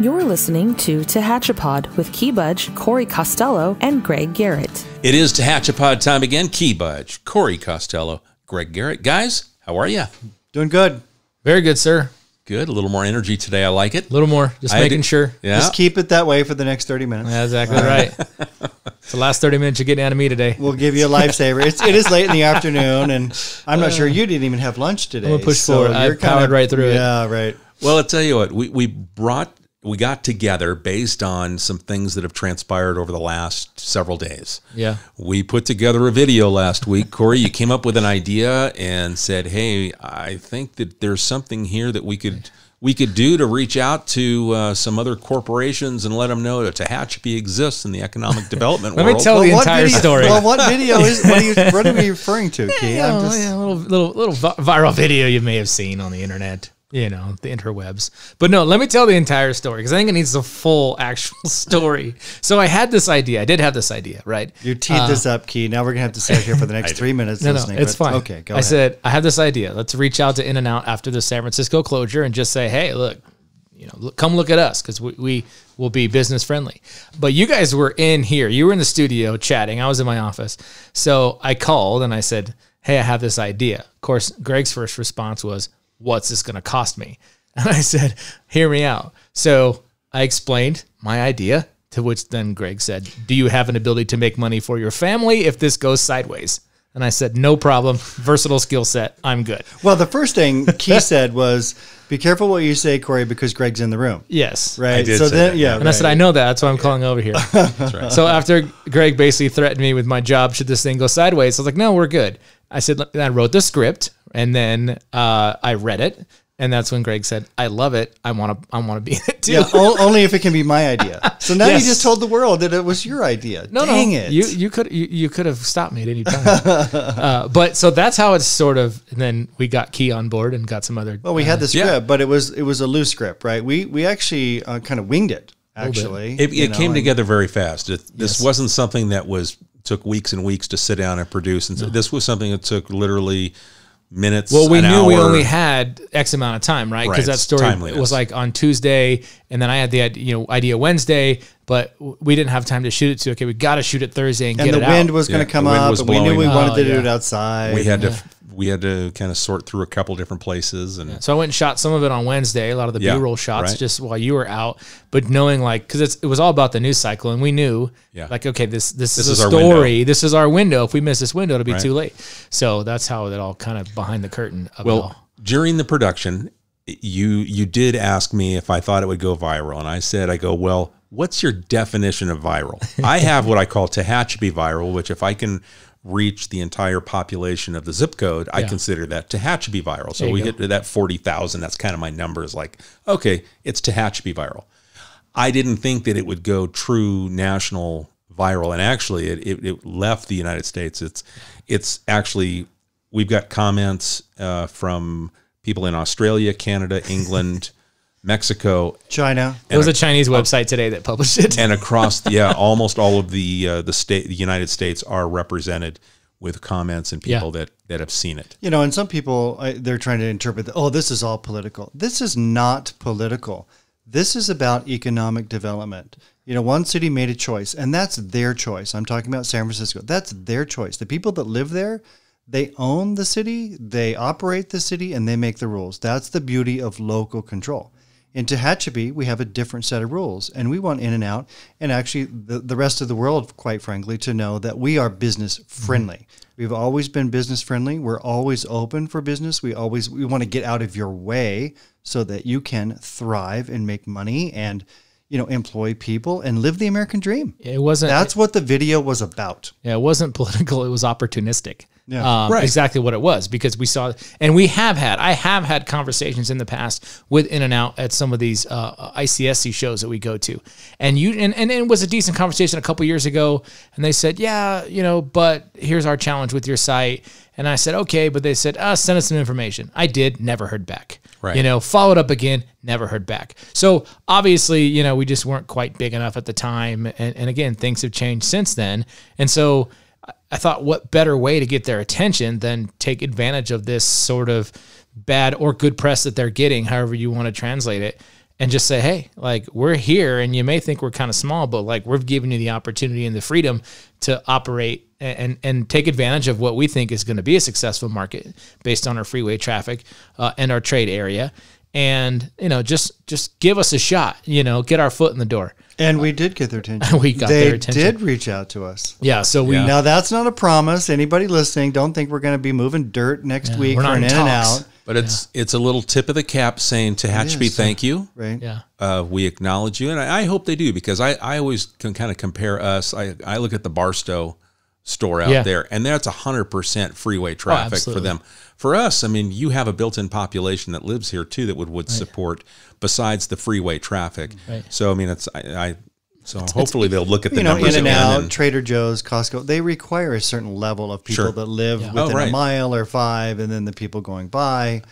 You're listening to Tehatchapod with Key Budge, Corey Costello, and Greg Garrett. It is Tehatchapod time again. Key Budge, Corey Costello, Greg Garrett. Guys, how are you? Doing good. Very good, sir. Good. A little more energy today. I like it. A little more. Just I making sure. Yeah. Just keep it that way for the next 30 minutes. Yeah, exactly right. it's the last 30 minutes you're getting out of me today. We'll give you a lifesaver. it's, it is late in the afternoon, and I'm not uh, sure you didn't even have lunch today. I'm going to push so forward. I powered of, right through yeah, it. Yeah, right. Well, I'll tell you what, we, we brought we got together based on some things that have transpired over the last several days. Yeah. We put together a video last week. Corey, you came up with an idea and said, Hey, I think that there's something here that we could. We could do to reach out to uh, some other corporations and let them know that Tehachapi exists in the economic development let world. Let me tell well, the entire video, story. Well, what video is what are you, what are you referring to, Key? Yeah, you know, just... yeah, a little, little, little viral video you may have seen on the internet you know, the interwebs. But no, let me tell the entire story because I think it needs the full actual story. so I had this idea. I did have this idea, right? You teed uh, this up, Key. Now we're gonna have to sit here for the next three minutes. No, no, it's fine. Okay, go. I ahead. said I have this idea. Let's reach out to In and Out after the San Francisco closure and just say, hey, look, you know, look, come look at us because we, we will be business friendly. But you guys were in here. You were in the studio chatting. I was in my office. So I called and I said, hey, I have this idea. Of course, Greg's first response was what's this going to cost me? And I said, hear me out. So I explained my idea, to which then Greg said, Do you have an ability to make money for your family if this goes sideways? And I said, No problem. Versatile skill set. I'm good. Well, the first thing he said was, Be careful what you say, Corey, because Greg's in the room. Yes. Right. so then, that. yeah. And right. I said, I know that. That's why I'm calling over here. right. So after Greg basically threatened me with my job, should this thing go sideways, I was like, No, we're good. I said, I wrote the script, and then uh, I read it, and that's when Greg said, "I love it. I want to. I want to be in it too. Yeah, only if it can be my idea." So now yes. you just told the world that it was your idea. No, Dang no, it. you you could you, you could have stopped me at any time. uh, but so that's how it's sort of. then we got Key on board and got some other. Well, we uh, had the uh, script, yeah. but it was it was a loose script, right? We we actually uh, kind of winged it. Actually, it, it know, came and, together very fast. It, this yes. wasn't something that was took weeks and weeks to sit down and produce, and so no. this was something that took literally minutes. Well, we knew hour. we only had X amount of time, right? Because right. that story Timeliness. was like on Tuesday, and then I had the you know idea Wednesday, but we didn't have time to shoot it Okay, we got to shoot it Thursday and, and get it out. And the wind was going to yeah, come up, and we knew we wanted oh, to yeah. do it outside. We had to we had to kind of sort through a couple different places and yeah. so i went and shot some of it on wednesday a lot of the yeah, b-roll shots right. just while you were out but knowing like because it was all about the news cycle and we knew yeah. like okay this this, this is, is, a story this is our window if we miss this window it'll be right. too late so that's how it all kind of behind the curtain well during the production you you did ask me if i thought it would go viral and i said i go well what's your definition of viral i have what i call tehachapi viral which if i can reach the entire population of the zip code, yeah. I consider that Tehachapi viral. So we go. hit to that 40,000. That's kind of my number is like, okay, it's Tehachapi viral. I didn't think that it would go true national viral. And actually, it, it, it left the United States. It's, it's actually, we've got comments uh, from people in Australia, Canada, England. Mexico, China. It was a, a Chinese website today that published it. and across, the, yeah, almost all of the uh, the state, the United States are represented with comments and people yeah. that that have seen it. You know, and some people I, they're trying to interpret, oh, this is all political. This is not political. This is about economic development. You know, one city made a choice, and that's their choice. I'm talking about San Francisco. That's their choice. The people that live there, they own the city, they operate the city, and they make the rules. That's the beauty of local control. In Tehachapi, we have a different set of rules, and we want In and Out and actually the, the rest of the world, quite frankly, to know that we are business friendly. Mm -hmm. We've always been business friendly. We're always open for business. We always we want to get out of your way so that you can thrive and make money and you know, employ people and live the American dream. It wasn't. That's it, what the video was about. Yeah, it wasn't political. It was opportunistic. Yeah, um, right. Exactly what it was because we saw, and we have had, I have had conversations in the past with In and Out at some of these uh, ICSC shows that we go to, and you and, and it was a decent conversation a couple years ago, and they said, yeah, you know, but here's our challenge with your site and I said, okay. But they said, ah, send us some information. I did, never heard back. Right. You know, followed up again, never heard back. So obviously, you know, we just weren't quite big enough at the time. And, and again, things have changed since then. And so I thought, what better way to get their attention than take advantage of this sort of bad or good press that they're getting, however you want to translate it, and just say, hey, like we're here, and you may think we're kind of small, but like we're giving you the opportunity and the freedom to operate and and take advantage of what we think is going to be a successful market based on our freeway traffic uh, and our trade area, and you know just just give us a shot, you know, get our foot in the door. And we did get their attention. we got they their attention. did reach out to us. Yeah. So we yeah. now that's not a promise. Anybody listening, don't think we're going to be moving dirt next yeah, week or in, in and out. But it's yeah. it's a little tip of the cap saying to Tehachapi, thank you. Right. Yeah. Uh, we acknowledge you, and I, I, hope they do because I, I always can kind of compare us. I, I look at the Barstow store out yeah. there, and that's hundred percent freeway oh, traffic oh, for them. For us, I mean, you have a built-in population that lives here too that would would right. support besides the freeway traffic. Right. So I mean, it's I, I so it's, hopefully they'll look at the you know in and out and Trader Joe's, Costco. They require a certain level of people sure. that live yeah. within oh, right. a mile or five, and then the people going by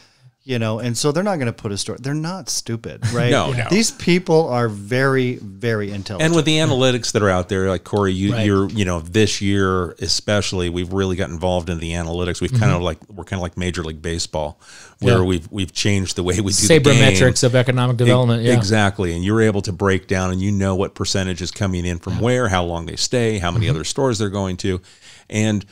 you know, and so they're not going to put a story. They're not stupid, right? no, no. These people are very, very intelligent. And with the analytics that are out there, like Corey, you, right. you're, you know, this year especially, we've really got involved in the analytics. We've mm -hmm. kind mm-hmm. of like we're kind of like Major League Baseball, where yeah. we've we've changed the way we do sabermetrics of economic development. yeah. Exactly, and you're able to break down and you know what percentage is coming in from yeah. where, how long they stay, how many mm -hmm. other stores they're going to, and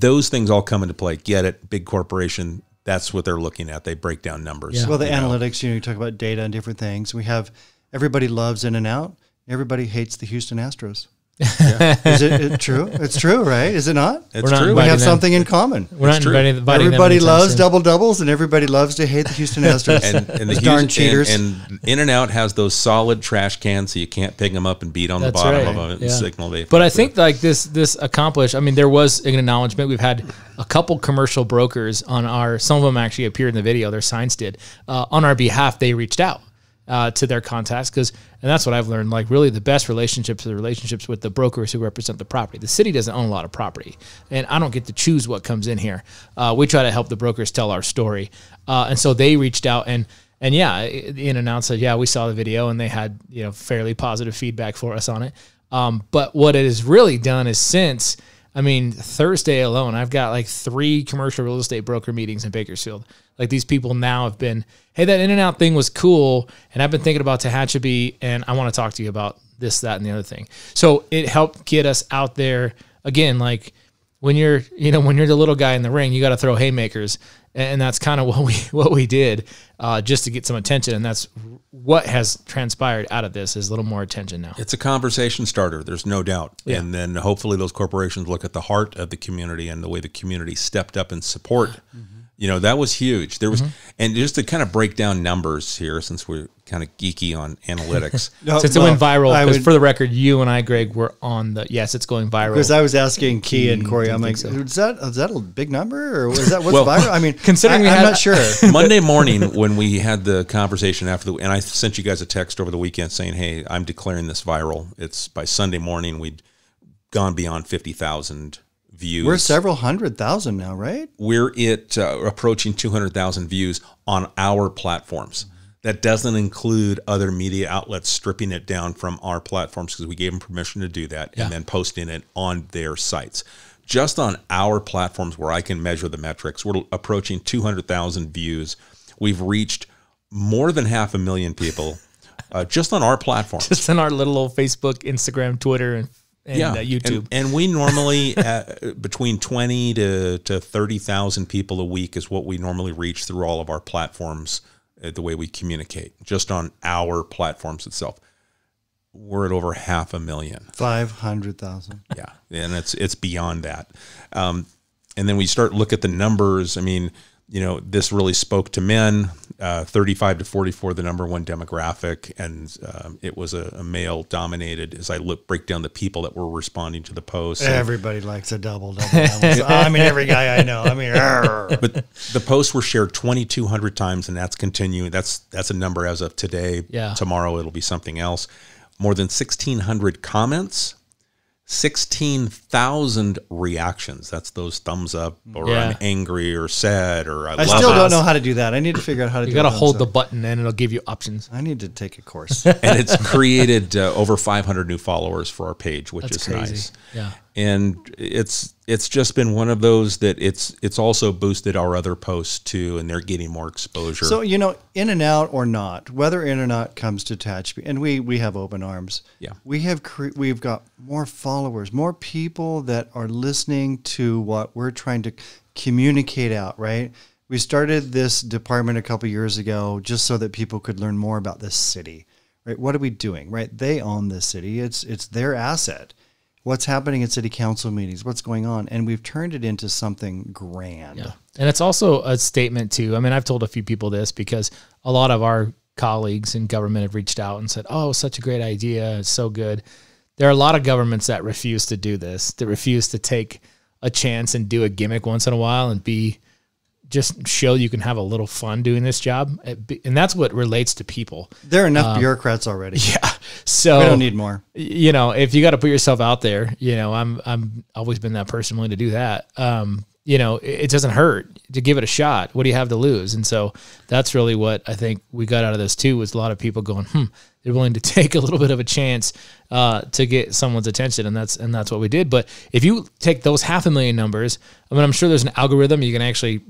those things all come into play. Get it, big corporation that's what they're looking at. They break down numbers. Yeah. Well, the you analytics, know. you know, you talk about data and different things. We have everybody loves In and Out. Everybody hates the Houston Astros. Yeah. is it, it, true? It's true, right? Is it not? It's not true. We have something them. in common. We're it's not true. inviting Everybody loves double doubles, and everybody loves to hate the Houston Astros and, and the Houston, darn cheaters. And, and, In and Out has those solid trash cans, so you can't pick them up and beat on That's the bottom right. of them. Yeah. Signal they. But I think like this this accomplished. I mean, there was an acknowledgement. We've had a couple commercial brokers on our. Some of them actually appeared in the video. Their signs did uh, on our behalf. They reached out uh, to their contacts because and that's what i've learned like really the best relationships are the relationships with the brokers who represent the property the city doesn't own a lot of property and i don't get to choose what comes in here uh, we try to help the brokers tell our story uh, and so they reached out and and yeah in announced that yeah we saw the video and they had you know fairly positive feedback for us on it um, but what it has really done is since i mean thursday alone i've got like three commercial real estate broker meetings in bakersfield like these people now have been, hey, that in and out thing was cool. And I've been thinking about Tehachapi and I want to talk to you about this, that, and the other thing. So it helped get us out there again. Like when you're, you know, when you're the little guy in the ring, you got to throw haymakers. And that's kind of what we, what we did uh, just to get some attention. And that's what has transpired out of this is a little more attention now. It's a conversation starter. There's no doubt. Yeah. And then hopefully those corporations look at the heart of the community and the way the community stepped up in support. Mm -hmm you know, that was huge. There was, mm -hmm. and just to kind of break down numbers here, since we're kind of geeky on analytics. no, since it went viral, for the record, you and I, Greg, were on the, yes, it's going viral. Because I was asking Key and Corey, I'm like, so. is, that, is that a big number or is that what's well, viral? I mean, considering I, we had, I'm not sure. Monday morning when we had the conversation after the, and I sent you guys a text over the weekend saying, hey, I'm declaring this viral. It's by Sunday morning, we'd gone beyond 50,000 views. We're several hundred thousand now, right? We're at uh, approaching 200,000 views on our platforms. That doesn't include other media outlets stripping it down from our platforms because we gave them permission to do that yeah. and then posting it on their sites. Just on our platforms where I can measure the metrics, we're approaching 200,000 views. We've reached more than half a million people. Uh, just on our platform. Just on our little old Facebook, Instagram, Twitter, and and yeah. Uh, YouTube. And, and, we normally uh, between twenty to to thirty thousand people a week is what we normally reach through all of our platforms. Uh, the way we communicate, just on our platforms itself, we're at over half a million. Five hundred thousand. Yeah, and it's it's beyond that. Um, and then we start look at the numbers. I mean, you know, this really spoke to men. Uh, 35 to 44, the number one demographic, and um, it was a, a male-dominated. As I look, break down the people that were responding to the post, everybody likes a double double. double. I mean, every guy I know. I mean, argh. but the posts were shared 2,200 times, and that's continuing. That's that's a number as of today. Yeah. Tomorrow it'll be something else. More than 1,600 comments 16,000 reactions. That's those thumbs up or yeah. I'm angry or sad or I, I still it. don't know how to do that. I need to figure out how to you got to hold the button and it'll give you options. I need to take a course. and it's created uh, over 500 new followers for our page, which That's is crazy. nice. Yeah and it's it's just been one of those that it's it's also boosted our other posts too and they're getting more exposure so you know in and out or not whether in or not comes to attach and we we have open arms yeah we have we've got more followers more people that are listening to what we're trying to communicate out right we started this department a couple years ago just so that people could learn more about this city right what are we doing right they own this city it's it's their asset what's happening at city council meetings, what's going on, and we've turned it into something grand. Yeah. And it's also a statement too. I mean, I've told a few people this because a lot of our colleagues in government have reached out and said, "Oh, such a great idea, it's so good." There are a lot of governments that refuse to do this, that refuse to take a chance and do a gimmick once in a while and be just show you can have a little fun doing this job. Uh, and that's what relates to people. There are enough um, bureaucrats already. Yeah. So we don't need more. You know, if you got to put yourself out there, you know, I'm, I'm always been that person willing to do that. Um, you know, it, doesn't hurt to give it a shot. What do you have to lose? And so that's really what I think we got out of this too, was a lot of people going, Hmm, they're willing to take a little bit of a chance, uh, to get someone's attention. And that's, and that's what we did. But if you take those half a million numbers, I mean, I'm sure there's an algorithm you can actually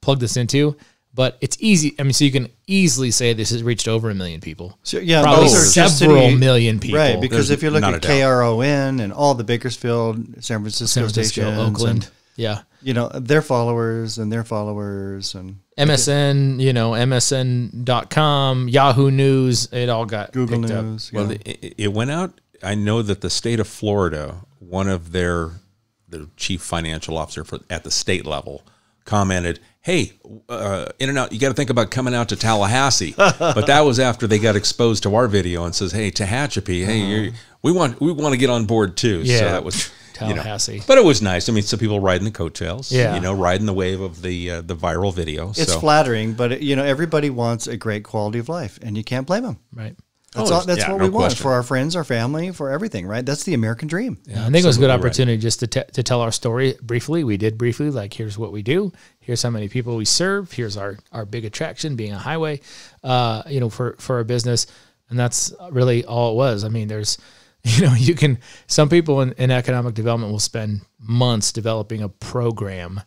plug this into, but it's easy. I mean, so you can easily say this has reached over a million people. So, yeah, probably several million people. Right, because There's if you look at KRON and all the Bakersfield, San Francisco, San Francisco Oakland, and, yeah, you know their followers and their followers and MSN, you know, MSN.com, Yahoo News, it all got Google News. Yeah. Well, it, it went out. I know that the state of Florida, one of their the chief financial officer for, at the state level, commented, hey, uh, In and Out, you got to think about coming out to Tallahassee. but that was after they got exposed to our video and says, hey, Tehachapi, hey, uh-huh. we want we want to get on board too. Yeah. So that was. Tallahassee. You know, but it was nice. I mean, some people riding the coattails, yeah. you know, riding the wave of the uh, the viral video. It's so. flattering, but it, you know, everybody wants a great quality of life, and you can't blame them. Right. That's, oh, all, that's yeah, what no we want for our friends, our family, for everything, right? That's the American dream. Yeah, I think it was a good opportunity right. just to, to tell our story briefly. We did briefly, like, here's what we do. Here's how many people we serve. Here's our, our big attraction being a highway, uh, you know, for, for our business. And that's really all it was. I mean, there's, you know, you can, some people in, in economic development will spend months developing a program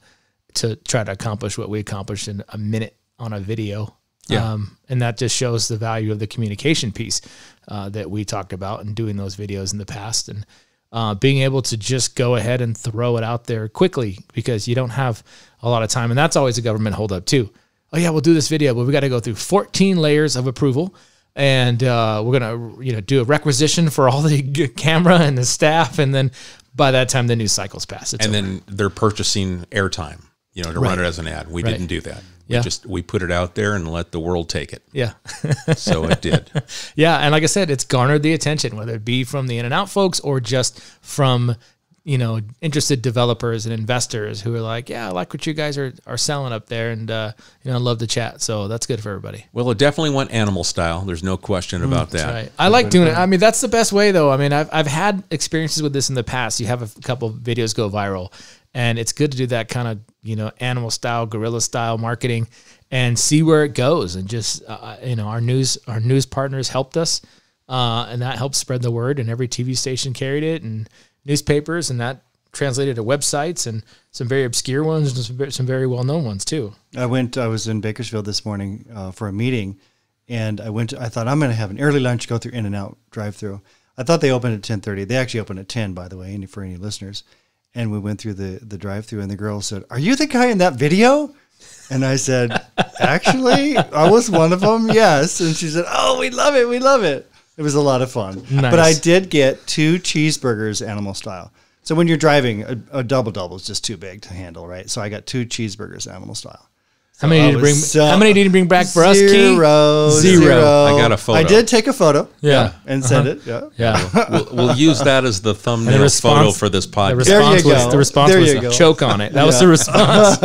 to try to accomplish what we accomplished in a minute on a video yeah. Um, and that just shows the value of the communication piece uh, that we talked about and doing those videos in the past and uh, being able to just go ahead and throw it out there quickly because you don't have a lot of time. And that's always a government holdup, too. Oh, yeah, we'll do this video, but we got to go through 14 layers of approval. And uh, we're going to you know, do a requisition for all the camera and the staff. And then by that time, the news cycle's pass, It's and over. then they're purchasing airtime you know, to right. run it as an ad. We right. didn't do that yeah. just we put it out there and let the world take it. Yeah. so it did. Yeah, and like I said, it's garnered the attention, whether it be from the in and out folks or just from you know interested developers and investors who are like, yeah, I like what you guys are are selling up there, and uh, you know, I love the chat. So that's good for everybody. Well, it definitely went animal style. There's no question mm, about mm, that. Right. I like doing it. I mean, that's the best way, though. I mean, I've I've had experiences with this in the past. You have a couple videos go viral, and it's good to do that kind of, you know, animal style, guerrilla style marketing and see where it goes. And just, uh, uh you know, our news, our news partners helped us. Uh, and that helped spread the word. And every TV station carried it and newspapers. And that translated to websites and some very obscure ones and some very well known ones too. I went, I was in Bakersfield this morning uh, for a meeting. And I went. To, I thought I'm going to have an early lunch, go through In and Out drive-through. I thought they opened at 10:30. They actually opened at 10, by the way, for any listeners and we went through the the drive through, and the girl said, "Are you the guy in that video?" And I said, "Actually, I was one of them, yes." And she said, "Oh, we love it, we love it." It was a lot of fun, nice. but I did get two cheeseburgers, animal style. So when you're driving, a, a double double is just too big to handle, right? So I got two cheeseburgers, animal style how many did you bring? So how many did you bring back for zero, us? Zero. I got a photo. I did take a photo. Yeah, uh-huh. and send uh -huh. it. Yeah, yeah. We'll, we'll, use that as the thumbnail the response, photo for this podcast. The response was the response there was choke on it. That yeah. was the response.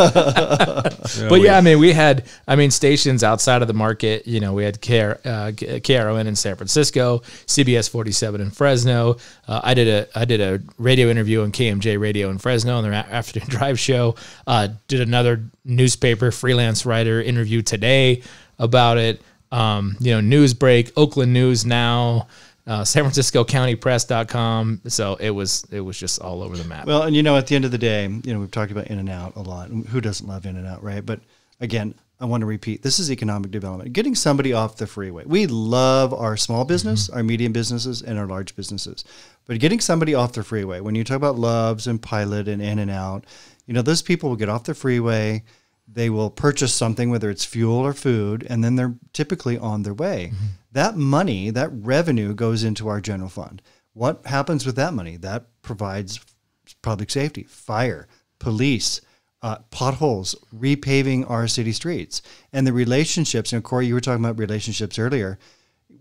but yeah, I mean, we had I mean stations outside of the market. You know, we had KR, uh, KRON in San Francisco, CBS forty seven in Fresno, uh, I did a I did a radio interview on KMJ Radio in Fresno on their afternoon drive show. Uh, did another newspaper freelance writer interview today about it. Um, you know, Newsbreak, Oakland News Now, uh, San Francisco County Press.com. So it was it was just all over the map. Well, and you know, at the end of the day, you know, we've talked about In and Out a lot. Who doesn't love In and Out, right? But again, I want to repeat this is economic development, getting somebody off the freeway. We love our small mm-hmm. business, mm -hmm. our medium businesses, and our large businesses. But getting somebody off the freeway, when you talk about Loves and Pilot and In and Out, you know, those people will get off the freeway, they will purchase something, whether it's fuel or food, and then they're typically on their way. Mm -hmm. That money, that revenue goes into our general fund. What happens with that money? That provides public safety, fire, police, uh, potholes, repaving our city streets, and the relationships. And Corey, you were talking about relationships earlier.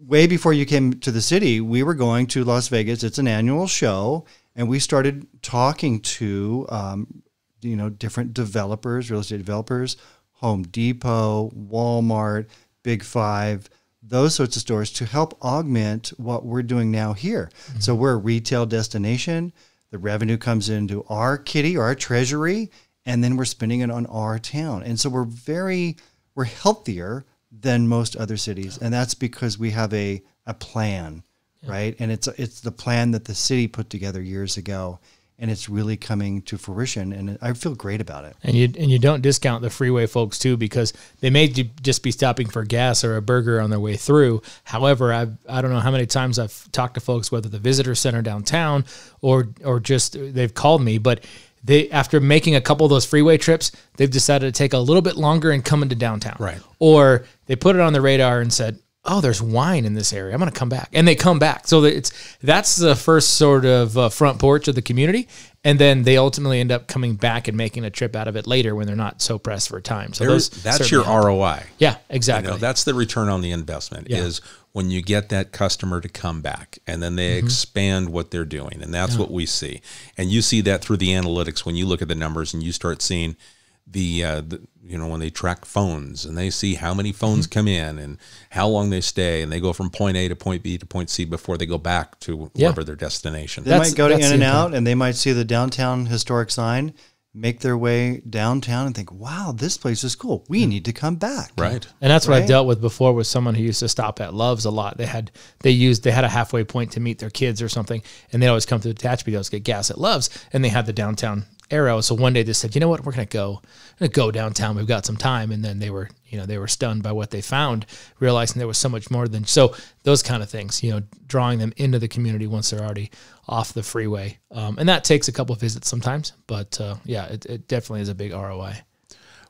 Way before you came to the city, we were going to Las Vegas. It's an annual show, and we started talking to um, you know different developers, real estate developers, Home Depot, Walmart, Big Five, those sorts of stores to help augment what we're doing now here. Mm -hmm. So we're a retail destination. The revenue comes into our kitty, our treasury, and then we're spending it on our town. And so we're very we're healthier than most other cities, and that's because we have a a plan, yeah. right? And it's it's the plan that the city put together years ago, and it's really coming to fruition. And I feel great about it. And you and you don't discount the freeway folks too, because they may just be stopping for gas or a burger on their way through. However, I I don't know how many times I've talked to folks, whether the visitor center downtown or or just they've called me, but they after making a couple of those freeway trips, they've decided to take a little bit longer and come into downtown. Right. Or they put it on the radar and said, "Oh, there's wine in this area. I'm going to come back." And they come back. So it's that's the first sort of uh, front porch of the community, and then they ultimately end up coming back and making a trip out of it later when they're not so pressed for time. So that's your help. ROI. Yeah, exactly. You know, that's the return on the investment yeah. is when you get that customer to come back and then they mm -hmm. expand what they're doing. And that's yeah. what we see. And you see that through the analytics when you look at the numbers and you start seeing – the, uh, the, you know when they track phones and they see how many phones mm-hmm. come in and how long they stay and they go from point A to point B to point C before they go back to yeah. wherever their destination. They that's, might go to In and Out and they might see the downtown historic sign, make their way downtown and think, "Wow, this place is cool. We mm. need to come back." Right. And that's what I dealt with before with someone who used to stop at Loves a lot. They had they used they had a halfway point to meet their kids or something, and they always come to the detached always get gas at Loves, and they had the downtown arrow. So one day they said, you know what, we're gonna go, we're gonna go downtown. We've got some time. And then they were, you know, they were stunned by what they found, realizing there was so much more than so those kind of things. You know, drawing them into the community once they're already off the freeway, um, and that takes a couple visits sometimes. But uh, yeah, it, it definitely is a big ROI.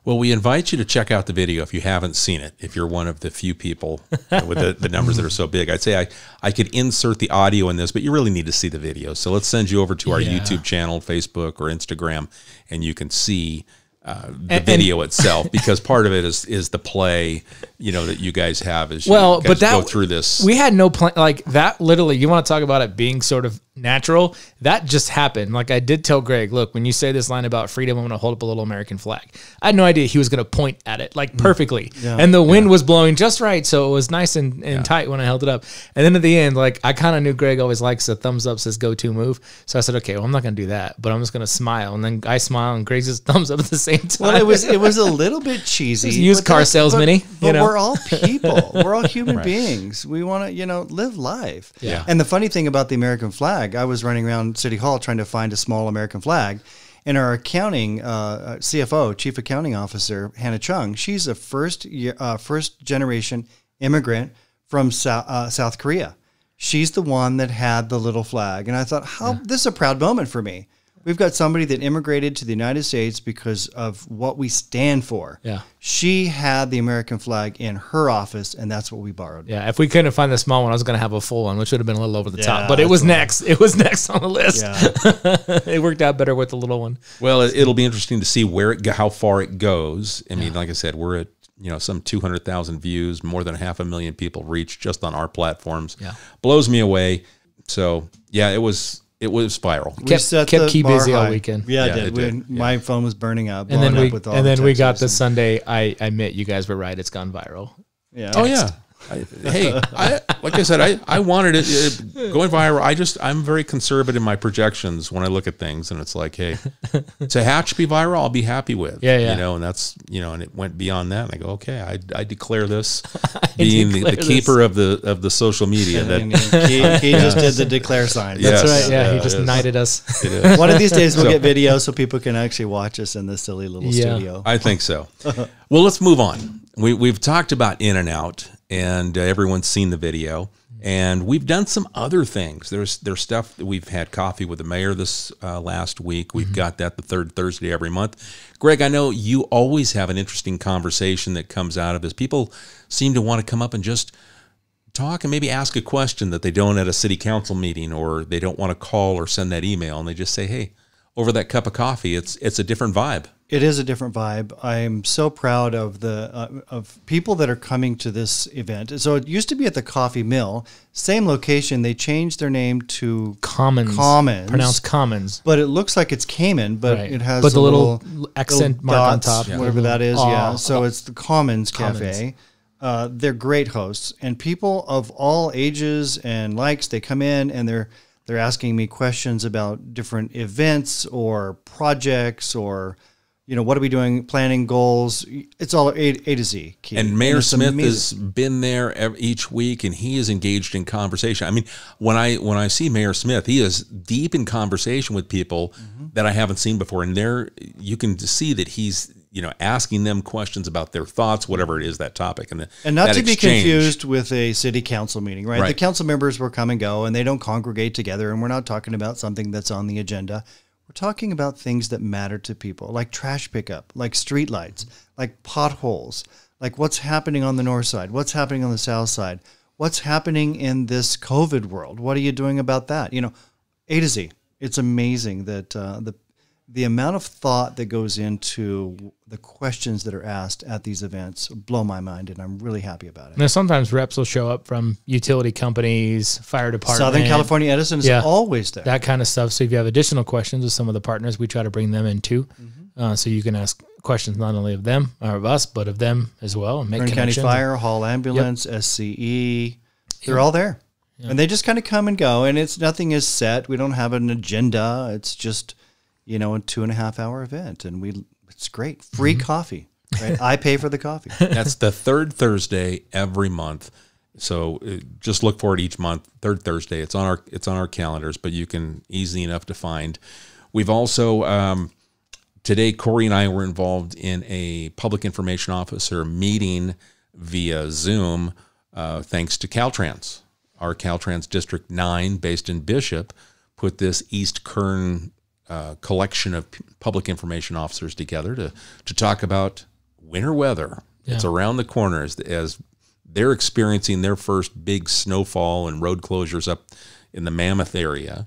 Well, we invite you to check out the video if you haven't seen it. If you're one of the few people with the, the, numbers that are so big, I'd say I, I could insert the audio in this, but you really need to see the video. So let's send you over to our yeah. YouTube channel, Facebook, or Instagram, and you can see uh, the and, video and itself because part of it is is the play you know that you guys have as well but that go through this we had no plan like that literally you want to talk about it being sort of natural. That just happened. Like I did tell Greg, look, when you say this line about freedom, I'm going to hold up a little American flag. I had no idea he was going to point at it like mm. perfectly. Yeah, and the wind yeah. was blowing just right. So it was nice and, and yeah. tight when I held it up. And then at the end, like I kind of knew Greg always likes a thumbs up says go to move. So I said, okay, well, I'm not going to do that, but I'm just going to smile. And then I smile and Greg's just thumbs up at the same time. Well, it was, it was a little bit cheesy. used car sales but, mini. But, you know? we're all people. We're all human right. beings. We want to, you know, live life. Yeah. And the funny thing about the American flag flag. I was running around City Hall trying to find a small American flag. And our accounting uh, uh CFO, Chief Accounting Officer Hannah Chung, she's a first year, uh, first generation immigrant from South, uh, South Korea. She's the one that had the little flag, and I thought, how yeah. this is a proud moment for me. We've got somebody that immigrated to the United States because of what we stand for. Yeah. She had the American flag in her office, and that's what we borrowed. Yeah. If we couldn't find the small one, I was going to have a full one, which would have been a little over the yeah, top, but it was next. It was next on the list. Yeah. it worked out better with the little one. Well, it'll be interesting to see where it, how far it goes. I mean, yeah. like I said, we're at you know some 200,000 views, more than half a million people reached just on our platforms. Yeah. Blows me away. So, yeah, it was it was viral. We kept, kept Key busy high. all weekend. Yeah, yeah did. Did. We, yeah. My phone was burning up. And then we, and the then we got the Sunday. I, I admit you guys were right. It's gone viral. Yeah. Oh yeah. I, hey, I, like I said, I, I wanted it, it, going viral. I just I'm very conservative in my projections when I look at things, and it's like, hey, to hatch be viral, I'll be happy with. Yeah, yeah. You know, and that's you know, and it went beyond that. And I go, okay, I, I declare this being declare the, the this. keeper of the of the social media. That he, he just did the declare sign. That's yes, right. Yeah, he uh, just knighted us. One of these days, we'll so, get video so people can actually watch us in this silly little yeah. studio. I think so. well, let's move on. We we've talked about in and out and uh, everyone's seen the video. Mm-hmm. And we've done some other things. There's there's stuff that we've had coffee with the mayor this uh, last week. We've mm -hmm. got that the third Thursday every month. Greg, I know you always have an interesting conversation that comes out of this. People seem to want to come up and just talk and maybe ask a question that they don't at a city council meeting or they don't want to call or send that email, and they just say, "Hey, over that cup of coffee. It's it's a different vibe. It is a different vibe. I'm so proud of the uh, of people that are coming to this event. So it used to be at the Coffee Mill, same location. They changed their name to Commons. Commons, pronounced Commons, but it looks like it's Cayman, but right. it has but the little, little accent little dots, mark on top, yeah. whatever that is. yeah. So it's the Commons, Commons. Cafe. Uh, they're great hosts, and people of all ages and likes. They come in and they're they're asking me questions about different events or projects or you know what are we doing planning goals it's all a, a to z key. and mayor and smith amazing. has been there each week and he is engaged in conversation i mean when i when i see mayor smith he is deep in conversation with people mm -hmm. that i haven't seen before and there you can see that he's you know asking them questions about their thoughts whatever it is that topic and the, and not to exchange. be confused with a city council meeting right? right? the council members will come and go and they don't congregate together and we're not talking about something that's on the agenda we're talking about things that matter to people like trash pickup like streetlights like potholes like what's happening on the north side what's happening on the south side what's happening in this covid world what are you doing about that you know a to z it's amazing that uh, the the amount of thought that goes into the questions that are asked at these events blow my mind, and I'm really happy about it. Now, sometimes reps will show up from utility companies, fire department, Southern California Edison is yeah, always there. That kind of stuff. So if you have additional questions with some of the partners, we try to bring them in too, mm -hmm. uh, so you can ask questions not only of them or of us, but of them as well. And make Kern County Fire, Hall Ambulance, yep. SCE, they're yeah. all there, yeah. and they just kind of come and go, and it's nothing is set. We don't have an agenda. It's just you know, a two and a half hour event, and we it's great, free mm -hmm. coffee. Right? I pay for the coffee. That's the third Thursday every month. So uh, just look for it each month, third Thursday. It's on our it's on our calendars, but you can easy enough to find. We've also um, today Corey and I were involved in a public information officer meeting via Zoom, uh, thanks to Caltrans. Our Caltrans District Nine, based in Bishop, put this East Kern uh, collection of public information officers together to to talk about winter weather. Yeah. It's around the corner as, as they're experiencing their first big snowfall and road closures up in the Mammoth area,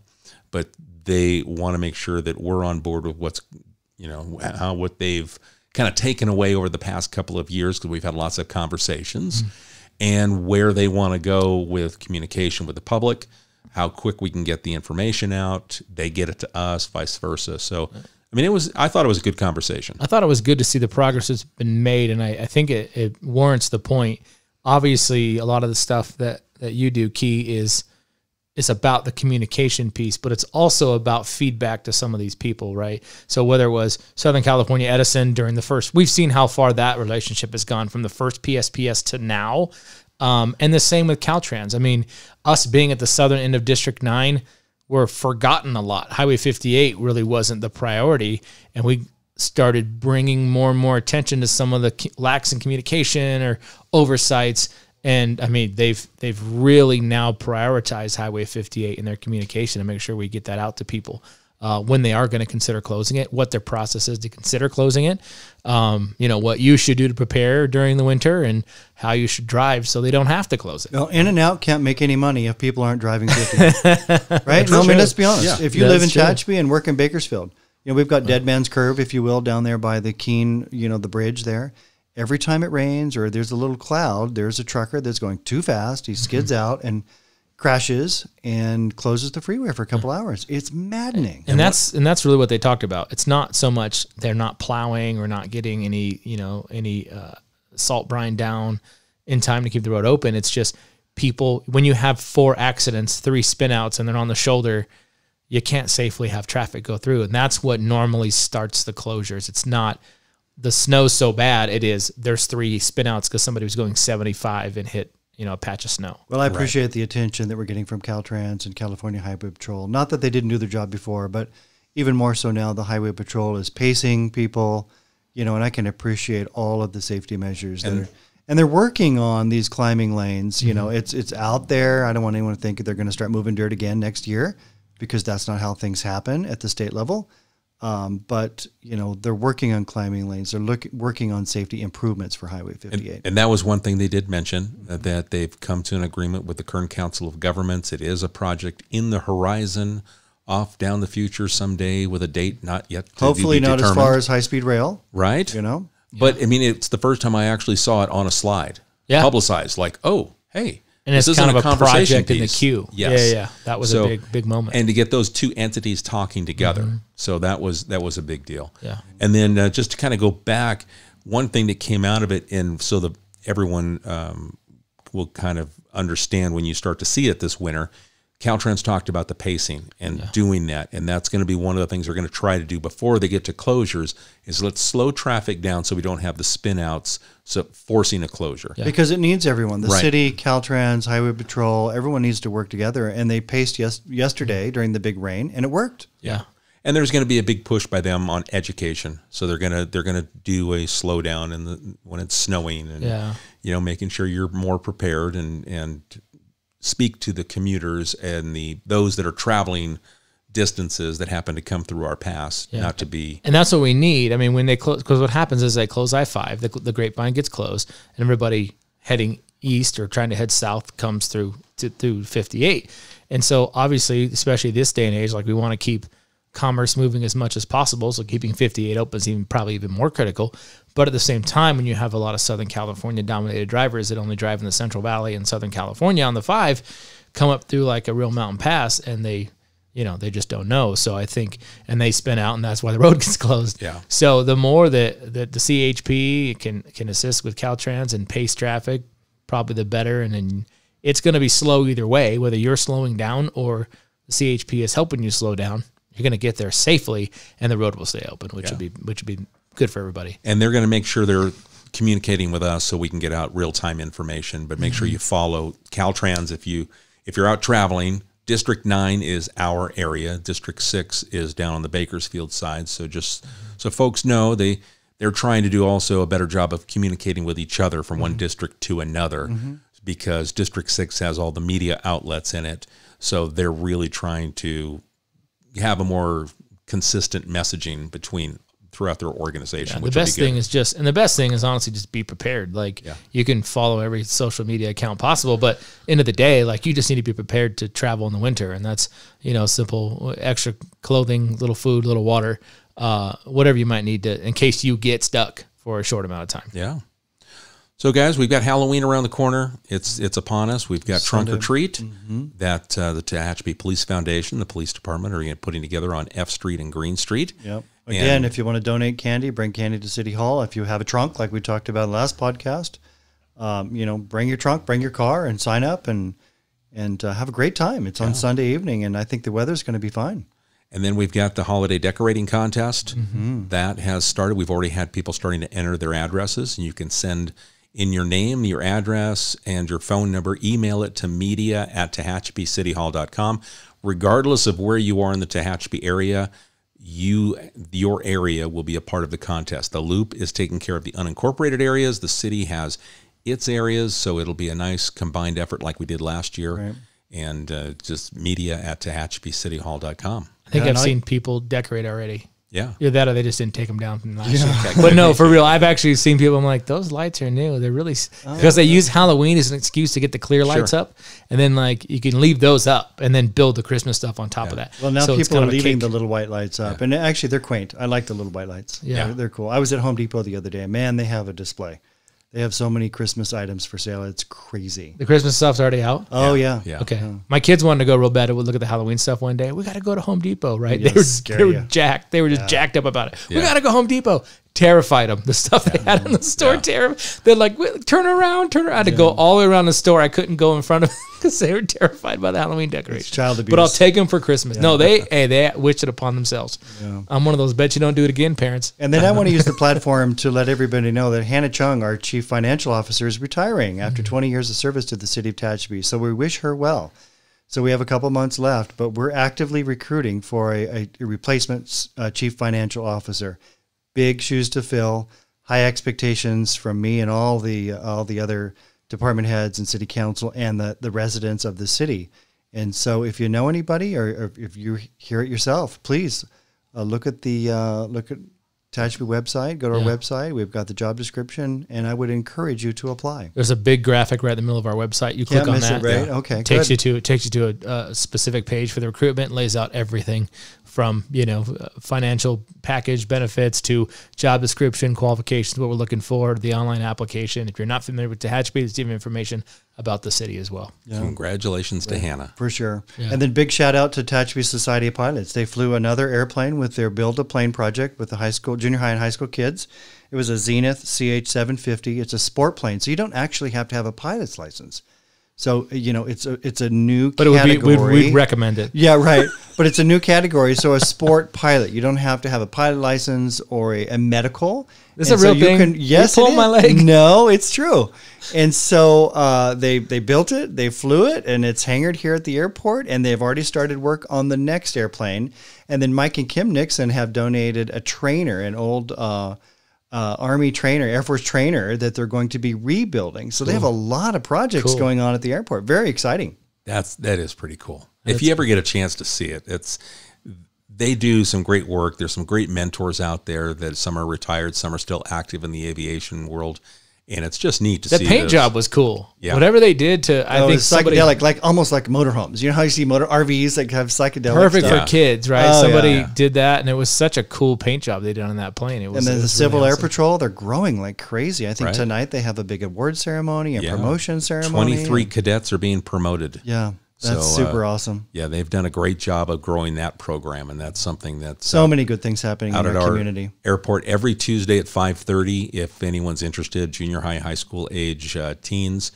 but they want to make sure that we're on board with what's you know how what they've kind of taken away over the past couple of years because we've had lots of conversations mm -hmm. and where they want to go with communication with the public how quick we can get the information out. They get it to us, vice versa. So, I mean, it was. I thought it was a good conversation. I thought it was good to see the progress that's been made, and I, I think it, it warrants the point. Obviously, a lot of the stuff that that you do, Key, is it's about the communication piece, but it's also about feedback to some of these people, right? So whether it was Southern California Edison during the first, we've seen how far that relationship has gone from the first PSPS to now. Um, and the same with Caltrans. I mean, us being at the southern end of District 9, were forgotten a lot. Highway 58 really wasn't the priority. And we started bringing more and more attention to some of the lacks in communication or oversights. And I mean, they've they've really now prioritized Highway 58 in their communication to make sure we get that out to people uh, when they are going to consider closing it, what their process is to consider closing it, um, you know, what you should do to prepare during the winter and how you should drive so they don't have to close it. Well, In and Out can't make any money if people aren't driving 50. right? No, I mean, let's be honest. Yeah. If you That's live in true. and work in Bakersfield, you know, we've got Dead Man's Curve, if you will, down there by the Keene, you know, the bridge there. Every time it rains or there's a little cloud, there's a trucker that's going too fast. He skids mm -hmm. out and – crashes and closes the freeway for a couple hours. It's maddening. And, and that's and that's really what they talked about. It's not so much they're not plowing or not getting any you know any uh, salt brine down in time to keep the road open. It's just people when you have four accidents, three spinouts, and they're on the shoulder. You can't safely have traffic go through, and that's what normally starts the closures. It's not the snow's so bad; it is there's three spinouts because somebody was going 75 and hit you know a patch of snow. Well, I appreciate right. the attention that we're getting from Caltrans and California Highway Patrol. Not that they didn't do their job before, but even more so now, the Highway Patrol is pacing people, you know, and I can appreciate all of the safety measures and, are, and they're working on these climbing lanes. You mm -hmm. know, mm-hmm. it's it's out there. I don't want anyone to think they're going to start moving dirt again next year, because that's not how things happen at the state level um, but you know they're working on climbing lanes. They're look, working on safety improvements for Highway 58. And, and, that was one thing they did mention uh, that they've come to an agreement with the Kern Council of Governments. It is a project in the horizon, off down the future someday with a date not yet. Hopefully, not determined. as far as high speed rail. Right. You know. But I mean, it's the first time I actually saw it on a slide, yeah. publicized. Like, oh, hey, and this it's kind of a, project piece. in the queue. Yes. Yeah, yeah. That was so, a big, big moment. And to get those two entities talking together. Mm -hmm. So that was that was a big deal. Yeah. And then uh, just to kind of go back, one thing that came out of it, and so the everyone um, will kind of understand when you start to see it this winter Caltrans talked about the pacing and yeah. doing that, and that's going to be one of the things we're going to try to do before they get to closures. Is let's slow traffic down so we don't have the spinouts, so forcing a closure. Yeah. Because it needs everyone: the right. city, Caltrans, Highway Patrol. Everyone needs to work together, and they paced yes- yesterday during the big rain, and it worked. Yeah, and there's going to be a big push by them on education. So they're gonna they're gonna do a slowdown in the when it's snowing, and yeah. you know, making sure you're more prepared and and speak to the commuters and the those that are traveling distances that happen to come through our pass, yeah. not to be. And that's what we need. I mean, when they close, because what happens is they close I five, the, the grapevine gets closed, and everybody heading east or trying to head south comes through to, through 58. And so obviously, especially this day and age, like we want to keep commerce moving as much as possible. So keeping 58 open is even probably even more critical. But at the same time, when you have a lot of Southern California dominated drivers that only drive in the Central Valley and Southern California on the five, come up through like a real mountain pass and they you know they just don't know so i think and they spin out and that's why the road gets closed yeah so the more that, that the chp can can assist with caltrans and pace traffic probably the better and then it's going to be slow either way whether you're slowing down or the chp is helping you slow down you're going to get there safely, and the road will stay open, which yeah. would be which would be good for everybody. And they're going to make sure they're communicating with us so we can get out real time information. But make mm -hmm. sure mm-hmm. you follow Caltrans if you if you're out traveling. District nine is our area. District six is down on the Bakersfield side. So just mm -hmm. so folks know they they're trying to do also a better job of communicating with each other from mm -hmm. one mm-hmm. district to another mm-hmm. because District six has all the media outlets in it. So they're really trying to have a more consistent messaging between throughout their organization. Yeah, the best thing is just, and the best thing is honestly just be prepared. Like yeah. you can follow every social media account possible, but end of the day, like you just need to be prepared to travel in the winter, and that's you know simple extra clothing, little food, little water, uh, whatever you might need to in case you get stuck for a short amount of time. Yeah. So, guys, we've got Halloween around the corner. It's it's upon us. We've got Sunday. Trunk or Treat mm -hmm. that uh, the Tehachapi Police Foundation, the police department, are putting together on F Street and Green Street. Yep. Again, and if you want to donate candy, bring candy to City Hall. If you have a trunk, like we talked about last podcast, um, you know, bring your trunk, bring your car, and sign up and and uh, have a great time. It's yeah. on Sunday evening, and I think the weather's going to be fine. And then we've got the holiday decorating contest mm -hmm. that has started. We've already had people starting to enter their addresses, and you can send in your name, your address, and your phone number. Email it to media at tehachapicityhall.com. Regardless of where you are in the Tehachapi area, you your area will be a part of the contest. The loop is taking care of the unincorporated areas. The city has its areas, so it'll be a nice combined effort like we did last year. Right. And uh, just media at tehachapicityhall.com. I think I've seen people decorate already. Yeah. Either that or they just didn't take them down from last yeah. year. But no, for real, I've actually seen people. I'm like, those lights are new. They're really oh, because they use Halloween as an excuse to get the clear lights sure. up, and then like you can leave those up and then build the Christmas stuff on top yeah. of that. Well, now so people are leaving the little white lights up, yeah. and actually they're quaint. I like the little white lights. Yeah, they're, they're cool. I was at Home Depot the other day. Man, they have a display they have so many Christmas items for sale. It's crazy. The Christmas stuff's already out. Oh yeah. Yeah. Okay. Yeah. My kids wanted to go real bad. we look at the Halloween stuff one day. We got to go to Home Depot, right? they were, they were jacked. They were just yeah. jacked up about it. We got to go Home Depot terrified them. The stuff they had in the store, yeah. terrified. They're like, turn around, turn around. I had to yeah. go all the way around the store. I couldn't go in front of them because they were terrified by the Halloween decorations. It's child abuse. But I'll take them for Christmas. Yeah. No, they hey, they wished it upon themselves. I'm one of those. Bet you don't do it again, parents. And then I want to use the platform to let everybody know that Hannah Chung, our chief financial officer, is retiring mm-hmm. after mm-hmm. 20 years of service to the city of Tatchby. So we wish her well. So we have a couple months left, but we're actively recruiting for a, a replacement uh, chief financial officer big shoes to fill, high expectations from me and all the all the other department heads and city council and the, the residents of the city. And so, if you know anybody or, or if you hear it yourself, please uh, look at the uh, look at Tashby website. Go to yeah. our website. We've got the job description, and I would encourage you to apply. There's a big graphic right in the middle of our website. You click Can't on that. It, right? Yeah. Okay. Takes good. you to it takes you to a, a, specific page for the recruitment. Lays out everything from you know uh, financial package benefits to job description qualifications what we're looking for the online application if you're not familiar with tehachapi it's even information about the city as well yeah. congratulations right. to hannah for sure yeah. and then big shout out to tehachapi society of pilots they flew another airplane with their build a plane project with the high school junior high and high school kids it was a zenith ch750 it's a sport plane so you don't actually have to have a pilot's license so you know, it's a it's a new but category. it would be we'd, we'd recommend it. Yeah, right. but it's a new category. So a sport pilot, you don't have to have a pilot license or a, a medical. This is a real so thing. Can, yes, you my leg. No, it's true. And so uh, they they built it, they flew it, and it's hangared here at the airport. And they've already started work on the next airplane. And then Mike and Kim Nixon have donated a trainer, an old. Uh, uh, Army trainer, Air Force trainer that they're going to be rebuilding. So they have a lot of projects cool. going on at the airport. Very exciting. That's that is pretty cool. That's if you ever get a chance to see it, it's they do some great work. There's some great mentors out there that some are retired, some are still active in the aviation world and it's just neat to see. The paint job was cool. Yeah. Whatever they did to, I think somebody, like almost like motorhomes. You know how you see motor RVs like have psychedelic. Perfect stuff? for yeah. kids, right? Oh, somebody yeah, did that, and it was such a cool paint job they did on that plane. It was. And then the was Civil really Air awesome. Patrol, they're growing like crazy. I think right. tonight they have a big award ceremony and promotion ceremony. Twenty three cadets are being promoted. Yeah. That's so, uh, super uh, awesome. Yeah, they've done a great job of growing that program, and that's something that's so uh, many good things happening out in our, our community. Airport every Tuesday at five thirty. If anyone's interested, junior high, high school age uh, teens,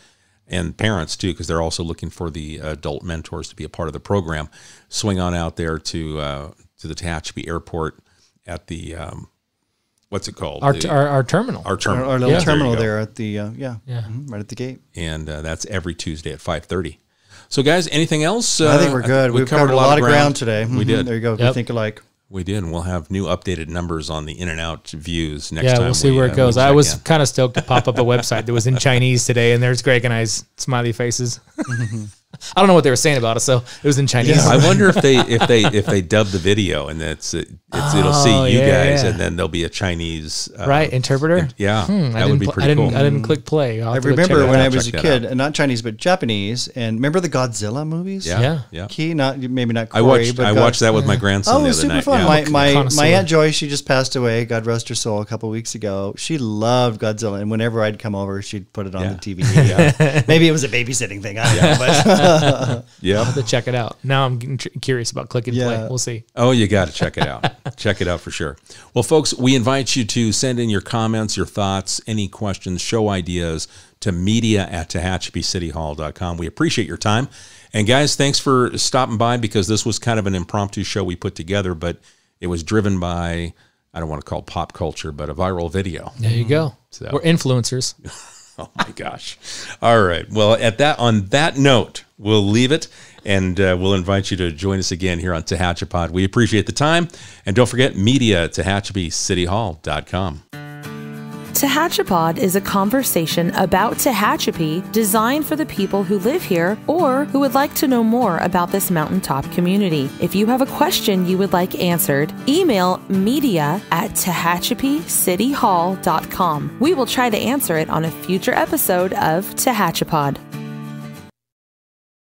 and parents too, because they're also looking for the adult mentors to be a part of the program. Swing on out there to uh, to the Tehachapi Airport at the um, what's it called? Our, the, our, our, terminal. Our terminal. Our, our little yeah. terminal there, there at the uh, yeah, yeah. Mm -hmm, right at the gate. And uh, that's every Tuesday at five thirty. So, guys, anything else? I think we're uh, good. we've, we've covered, covered, a lot of ground, ground today. Mm-hmm. We did. There you go. Yep. We think alike. We did. And we'll have new updated numbers on the in and out views next yeah, time. Yeah, we'll see we, where uh, it goes. I was kind of stoked to pop up a website that was in Chinese today, and there's Greg and I's smiley faces. Mm-hmm. I don't know what they were saying about it, so it was in Chinese. Yeah. I wonder if they if they if they dub the video and it's, oh, it'll see oh, you yeah, guys yeah. and then there'll be a Chinese uh, right interpreter. yeah, hmm, that would be pretty I cool. Didn't, I didn't click play. i remember when I was a kid, not Chinese but Japanese. And remember the Godzilla movies? Yeah, yeah. Key, not maybe not. Corey, I watched I watched that with my grandson. Oh, it was super night. fun. My my, my aunt Joy, she just passed away. God rest her soul. A couple weeks ago, she loved Godzilla, and whenever I'd come over, she'd put it on the TV. maybe it was a babysitting thing. I don't know, but yeah, I'll have to check it out. Now I'm curious about click and yeah. play. We'll see. Oh, you got to check it out. check it out for sure. Well, folks, we invite you to send in your comments, your thoughts, any questions, show ideas to media at tehachapiecityhall.com. We appreciate your time. And guys, thanks for stopping by because this was kind of an impromptu show we put together, but it was driven by I don't want to call pop culture, but a viral video. There you go. So. We're influencers. Oh my gosh. All right. Well, at that on that note, we'll leave it and uh, we'll invite you to join us again here on Tehachapod. We appreciate the time. And don't forget, media at TehachapiCityHall.com. Tehachapod is a conversation about Tehachapi designed for the people who live here or who would like to know more about this mountaintop community. If you have a question you would like answered, email media at tehachapicityhall.com. We will try to answer it on a future episode of Tehachapod.